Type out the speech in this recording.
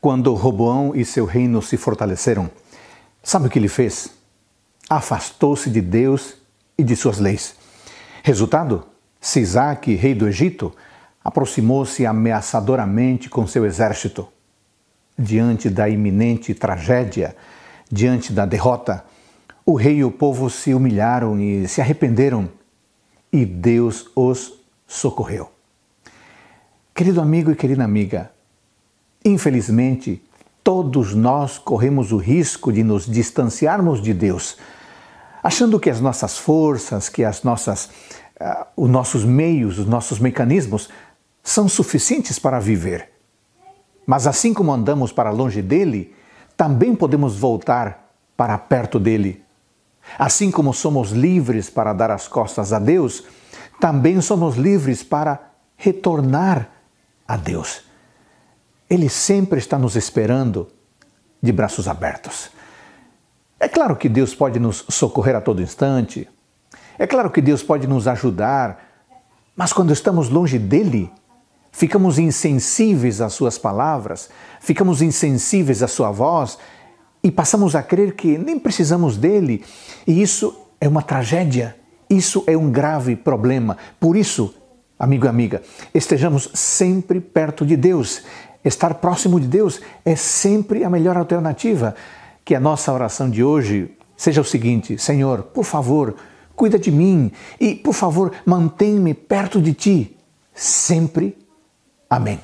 Quando Roboão e seu reino se fortaleceram, sabe o que ele fez? Afastou-se de Deus e de suas leis. Resultado? Sisaque, rei do Egito, aproximou-se ameaçadoramente com seu exército. Diante da iminente tragédia, diante da derrota, o rei e o povo se humilharam e se arrependeram, e Deus os socorreu. Querido amigo e querida amiga, Infelizmente, todos nós corremos o risco de nos distanciarmos de Deus, achando que as nossas forças, que as nossas, uh, os nossos meios, os nossos mecanismos são suficientes para viver. Mas assim como andamos para longe dele, também podemos voltar para perto dele. Assim como somos livres para dar as costas a Deus, também somos livres para retornar a Deus. Ele sempre está nos esperando de braços abertos. É claro que Deus pode nos socorrer a todo instante, é claro que Deus pode nos ajudar, mas quando estamos longe dele, ficamos insensíveis às suas palavras, ficamos insensíveis à sua voz e passamos a crer que nem precisamos dele, e isso é uma tragédia, isso é um grave problema. Por isso, amigo e amiga, estejamos sempre perto de Deus. Estar próximo de Deus é sempre a melhor alternativa. Que a nossa oração de hoje seja o seguinte: Senhor, por favor, cuida de mim e, por favor, mantém-me perto de ti, sempre. Amém.